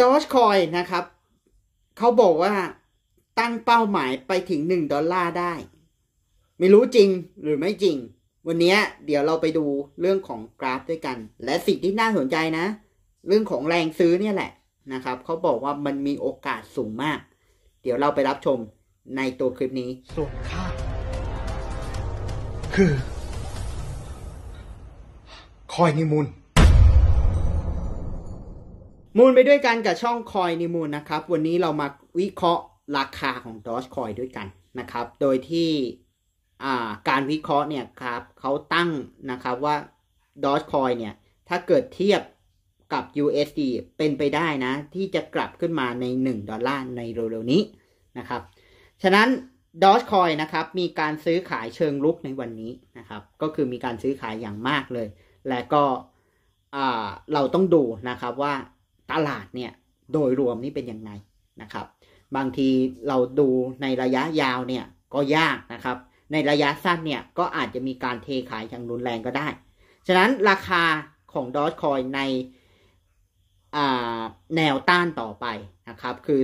จอร์จคอยนะครับ เขาบอกว่า ตั้งเป้าหมายไปถึงหนึ่งดอลลาร์ได้ ไม่รู้จริงหรือไม่จริง วันนี้เดี๋ยวเราไปดูเรื่องของกราฟด้วยกัน และสิ่งที่น่าสนใจนะ เรื่องของแรงซื้อเนี่ยแหละนะครับ เขาบอกว่ามันมีโอกาสสูงมาก เดี๋ยวเราไปรับชมในตัวคลิปนี้ส่วนค่าคือ คอยนิมูลมูลไปด้วยกันกับช่องคอยนิมูลนะครับวันนี้เรามาวิเคราะห์ราคาของดอชคอยด้วยกันนะครับ โดยที่การวิเคราะห์เนี่ยครับเขาตั้งนะครับว่าดอชคอยเนี่ยถ้าเกิดเทียบกับ USD เป็นไปได้นะ ที่จะกลับขึ้นมาใน 1 ดอลลาร์ในเร็วๆนี้นะครับ ฉะนั้นดอชคอยนะครับมีการซื้อขายเชิงลุกในวันนี้นะครับ ก็คือมีการซื้อขายอย่างมากเลย และก็เราต้องดูนะครับว่าตลาดเนี่ยโดยรวมนี่เป็นยังไงนะครับ บางทีเราดูในระยะยาวเนี่ยก็ยากนะครับในระยะสั้นเนี่ยก็อาจจะมีการเทขายอย่างรุนแรงก็ได้ ฉะนั้นราคาของดอทคอยในแนวต้านต่อไปนะครับ คือ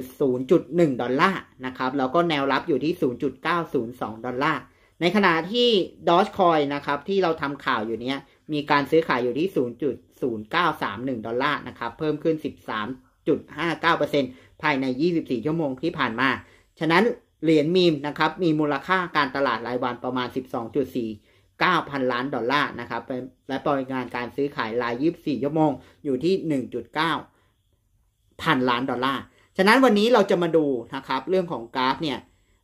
0.1 ดอลลาร์นะครับแล้วก็แนวรับอยู่ที่ 0.902ดอลลาร์ ในขณะที่ดอทคอยนะครับที่เราทำข่าวอยู่เนี้ยมีการซื้อขายอยู่ที่ 0.0931 ดอลลาร์ นะครับ เพิ่มขึ้น 13.59%ภายใน 24 ชั่วโมงที่ผ่านมา ฉะนั้นเหรียญมีม นะครับ มีมูลค่าการตลาดรายวันประมาณ 12.4 9,000 ล้านดอลลาร์ นะครับ และปริมาณการซื้อขายราย 24 ชั่วโมงอยู่ที่ 1.9 พันล้านดอลลาร์ ฉะนั้นวันนี้เราจะมาดูนะครับ เรื่องของกราฟเนี่ย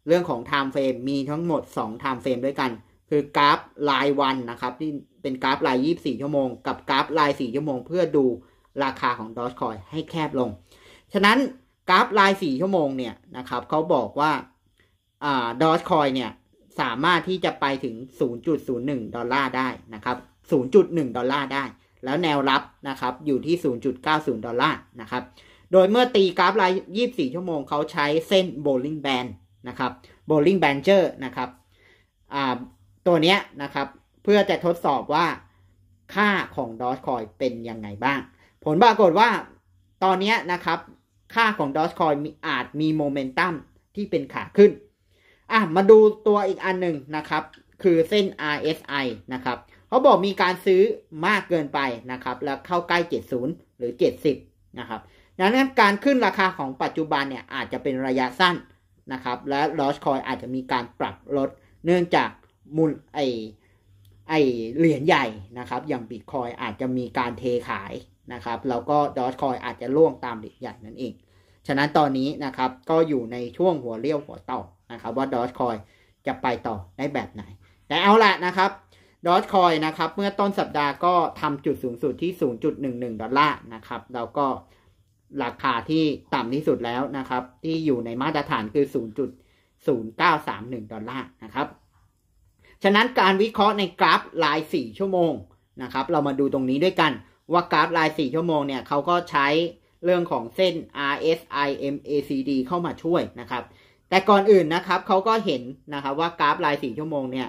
เรื่องของไทม์เฟรม มีทั้งหมด 2 ไทม์เฟรมด้วยกันคือกราฟรายวันนะครับ ที่เป็นกราฟราย 24 ชั่วโมงกับกราฟราย 4 ชั่วโมงเพื่อดูราคาของดอชคอยให้แคบลง ฉะนั้นกราฟราย 4 ชั่วโมงเนี่ยนะครับเขาบอกว่าดอชคอยเนี่ยสามารถที่จะไปถึง 0.01 ดอลลาร์ได้นะครับ0.1 ดอลลาร์ได้แล้วแนวรับนะครับ อยู่ที่ 0.90 ดอลลาร์นะครับโดยเมื่อตีกราฟราย 24 ชั่วโมงเขาใช้เส้นโบลิงแบนนะครับโบลิงแบนเจอร์นะครับตัวเนี้ยนะครับ เพื่อจะทดสอบว่าค่าของดอจคอยเป็นยังไงบ้าง ผลปรากฏว่าตอนนี้นะครับค่าของดอจคอยมีอาจมีโมเมนตัมที่เป็นขาขึ้นอ่ะมาดูตัวอีกอันหนึ่งนะครับ คือเส้น RSI นะครับเขาบอกมีการซื้อมากเกินไปนะครับแล้วเข้าใกล้ 70 หรือ 70นะครับดังนั้นการขึ้นราคาของปัจจุบันเนี่ยอาจจะเป็นระยะสั้นนะครับและลอสคอยอาจจะมีการปรับลดเนื่องจากมูลไอไอเหรียญใหญ่นะครับ อย่างบิตคอยอาจจะมีการเทขายนะครับแล้วก็ดอจคอยอาจจะล่วงตามเหรียญใหญ่นั่นเองฉะนั้นตอนนี้นะครับก็อยู่ในช่วงหัวเลี้ยวหัวต่อนะครับ ว่าดอจคอยจะไปต่อได้แบบไหน แต่เอาละนะครับดอจคอยนะครับเมื่อต้นสัปดาห์ก็ทำจุดสูงสุดที่ 0.11 ดอลลาร์นะครับแล้วก็ราคาที่ต่ำที่สุดแล้วนะครับ ที่อยู่ในมาตรฐานคือ 0.0931 ดอลลาร์นะครับฉะนั้นการวิเคราะห์ในกราฟราย 4 ชั่วโมงนะครับ เรามาดูตรงนี้ด้วยกันว่ากราฟราย 4 ชั่วโมงเนี่ยเขาก็ใช้เรื่องของเส้น RSI MACD เข้ามาช่วยนะครับ แต่ก่อนอื่นนะครับเขาก็เห็นนะครับว่ากราฟราย 4 ชั่วโมงเนี่ย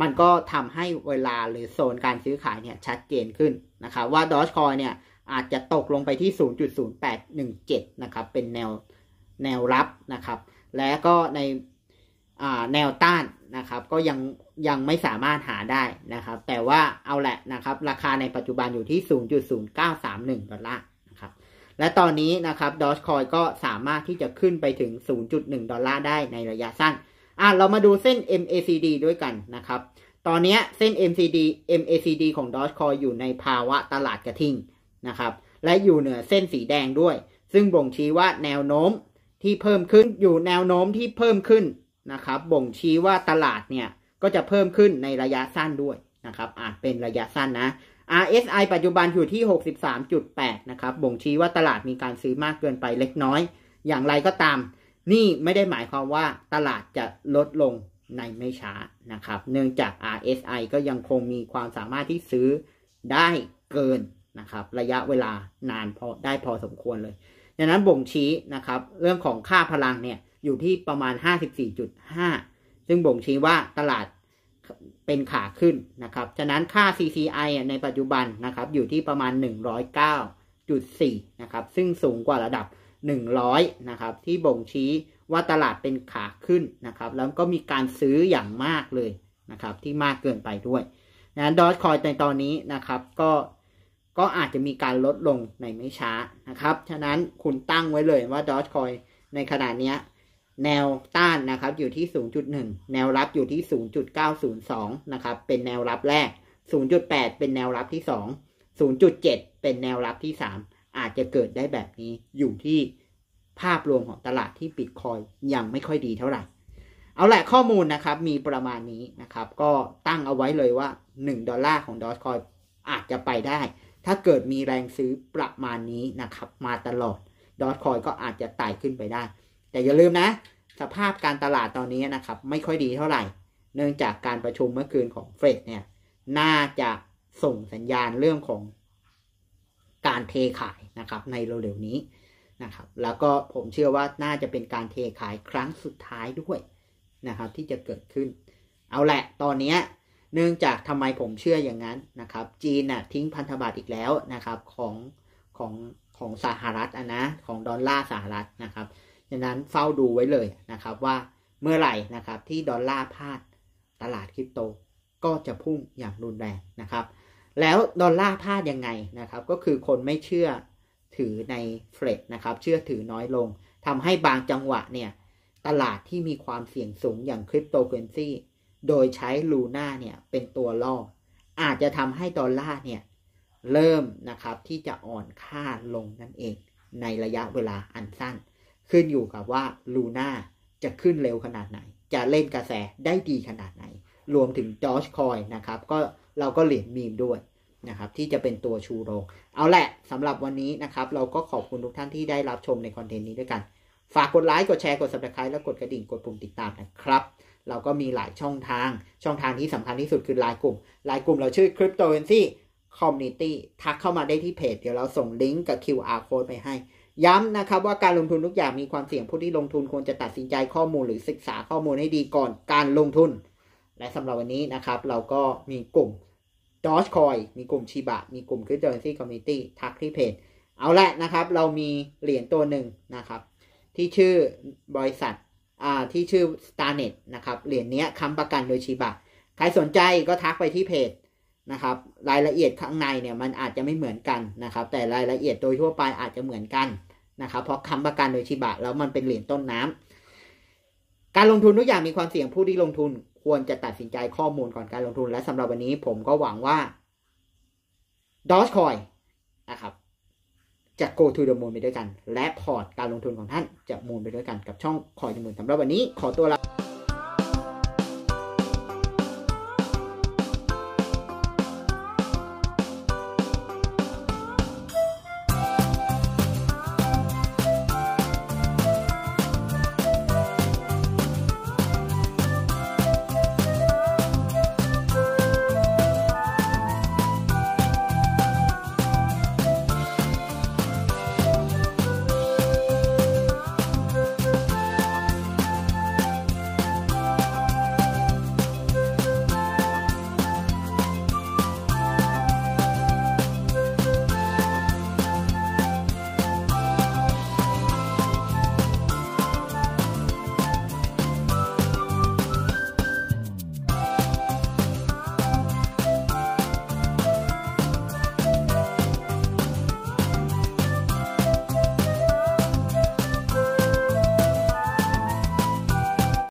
มันก็ทำให้เวลาหรือโซนการซื้อขายเนี่ยชัดเจนขึ้นนะครับ ว่าดอชคอยเนี่ยอาจจะตกลงไปที่ 0.0817นะครับเป็นแนวแนวรับนะครับ และก็ในแนวต้านนะครับก็ยังยังไม่สามารถหาได้นะครับแต่ว่าเอาแหละนะครับราคาในปัจจุบันอยู่ที่ 0.0931 ดอลลาร์นะครับและตอนนี้นะครับดอชคอยก็สามารถที่จะขึ้นไปถึง 0.1 ดอลลาร์ได้ในระยะสั้นอ่ะเรามาดูเส้น MACD ด้วยกันนะครับตอนนี้เส้น MCD MACD ของดอชคอยอยู่ในภาวะตลาดกระทิงนะครับและอยู่เหนือเส้นสีแดงด้วย ซึ่งบ่งชี้ว่าแนวโน้มที่เพิ่มขึ้นอยู่แนวโน้มที่เพิ่มขึ้นนะครับบ่งชี้ว่าตลาดเนี่ยก็จะเพิ่มขึ้นในระยะสั้นด้วยนะครับอ่ะเป็นระยะสั้นนะ RSI ปัจจุบันอยู่ที่ 63.8นะครับบ่งชี้ว่าตลาดมีการซื้อมากเกินไปเล็กน้อย อย่างไรก็ตาม นี่ไม่ได้หมายความว่าตลาดจะลดลงในไม่ช้านะครับเนื่องจาก RSI ก็ยังคงมีความสามารถที่ซื้อได้เกินนะครับระยะเวลานานพอได้พอสมควรเลยดังนั้นบ่งชี้นะครับเรื่องของค่าพลังเนี่ยอยู่ที่ประมาณ 54.5 ซึ่งบ่งชี้ว่าตลาดเป็นขาขึ้นนะครับฉะนั้นค่า CCI ในปัจจุบันนะครับ อยู่ที่ประมาณ 109.4 นะครับ ซึ่งสูงกว่าระดับ 100 นะครับ ที่บ่งชี้ว่าตลาดเป็นขาขึ้นนะครับ แล้วก็มีการซื้ออย่างมากเลยนะครับ ที่มากเกินไปด้วยนั้นดอทคอยในตอนนี้นะครับ ก็ก็อาจจะมีการลดลงในไม่ช้านะครับ ฉะนั้นคุณตั้งไว้เลยว่าดอทคอยในขณะนี้แนวต้านนะครับ อยู่ที่ 0.1 แนวรับอยู่ที่ 0.902นะครับ เป็นแนวรับแรก 0.8 เป็นแนวรับที่ 2 0.7 เป็นแนวรับที่ 3 อาจจะเกิดได้แบบนี้อยู่ที่ภาพรวมของตลาดที่บิตคอยยังไม่ค่อยดีเท่าไหร่เอาแหละข้อมูลนะครับ มีประมาณนี้นะครับ ก็ตั้งเอาไว้เลยว่า 1 ดอลลาร์ของดอทคอยอาจจะไปได้ ถ้าเกิดมีแรงซื้อประมาณนี้นะครับ มาตลอดดอทคอยก็อาจจะไต่ขึ้นไปได้แต่อย่าลืมนะสภาพการตลาดตอนนี้นะครับ ไม่ค่อยดีเท่าไหร่ เนื่องจากการประชุมเมื่อคืนของเฟดเนี่ย น่าจะส่งสัญญาณเรื่องของการเทขายนะครับในเร็วๆนี้นะครับ แล้วก็ผมเชื่อว่าน่าจะเป็นการเทขายครั้งสุดท้ายด้วยนะครับ ที่จะเกิดขึ้น เอาแหละตอนนี้เนื่องจากทำไมผมเชื่ออย่างนั้นนะครับ จีนน่ะทิ้งพันธบัตรอีกแล้วนะครับของของของสหรัฐอ่ะนะของดอลลาร์สหรัฐนะครับฉะนั้นเฝ้าดูไว้เลยนะครับว่าเมื่อไหร่นะครับที่ดอลลาร์พลาดตลาดคริปโตก็จะพุ่งอย่างรุนแรงนะครับ แล้วดอลลาร์พลาดยังไงนะครับก็คือคนไม่เชื่อถือในเฟดนะครับเชื่อถือน้อยลง ทำให้บางจังหวะเนี่ย ตลาดที่มีความเสี่ยงสูงอย่างคริปโตเคอเรนซีโดยใช้ลูน่าเนี่ยเป็นตัวล่อ อาจจะทำให้ดอลลาร์เนี่ย เริ่มนะครับที่จะอ่อนค่าลงนั่นเอง ในระยะเวลาอันสั้นขึ้นอยู่กับว่าลูน่าจะขึ้นเร็วขนาดไหน จะเล่นกระแสได้ดีขนาดไหน รวมถึงจอชคอยนะครับก็เราก็เหรียญมีมด้วยนะครับที่จะเป็นตัวชูโรงเอาแหละสำหรับวันนี้นะครับเราก็ขอบคุณทุกท่านที่ได้รับชมในคอนเทนต์นี้ด้วยกัน ฝากกดไลค์กดแชร์กด subscribe และกดกระดิ่งกดปุ่มติดตามนะครับ เราก็มีหลายช่องทางช่องทางที่สำคัญที่สุดคือไลน์กลุ่มไลน์กลุ่มเราชื่อ Crypto c u r r e n c y Community ทักเข้ามาได้ที่เพจ เดี๋ยวเราส่งลิงก์กับ QR code ไปให้ย้ำนะครับว่าการลงทุนทุกอย่างมีความเสี่ยงผู้ที่ลงทุนควรจะตัดสินใจข้อมูลหรือศึกษาข้อมูลให้ดีก่อนการลงทุน และสำหรับวันนี้นะครับ เราก็มีกลุ่มดอชคอยมีกลุ่มชีบะมีกลุ่มคริปเคอรนซีคอมมิตี้ทักที่เพจ เอาละนะครับ เรามีเหรียญตัวหนึ่งนะครับ ที่ชื่อบริษัทอ่าที่ชื่อ StarNet นะครับเหรียญนี้ค้ำประกันโดยชีบะใครสนใจก็ทักไปที่เพจนะครับรายละเอียดข้างในเนี่ยมันอาจจะไม่เหมือนกันนะครับ แต่รายละเอียดโดยทั่วไปอาจจะเหมือนกันนะครับ เพราะคำประกันโดยชิบะแล้วมันเป็นเหรียญต้นน้ำ การลงทุนทุกอย่างมีความเสี่ยงผู้ที่ลงทุนควรจะตัดสินใจข้อมูลก่อนการลงทุนและสำหรับวันนี้ผมก็หวังว่าดอสคอยนะครับจะ go to the moon ไปด้วยกัน และพอร์ตการลงทุนของท่านจะมูนไปด้วยกัน กับช่องคอยจมูนสำหรับวันนี้ ขอตัวลา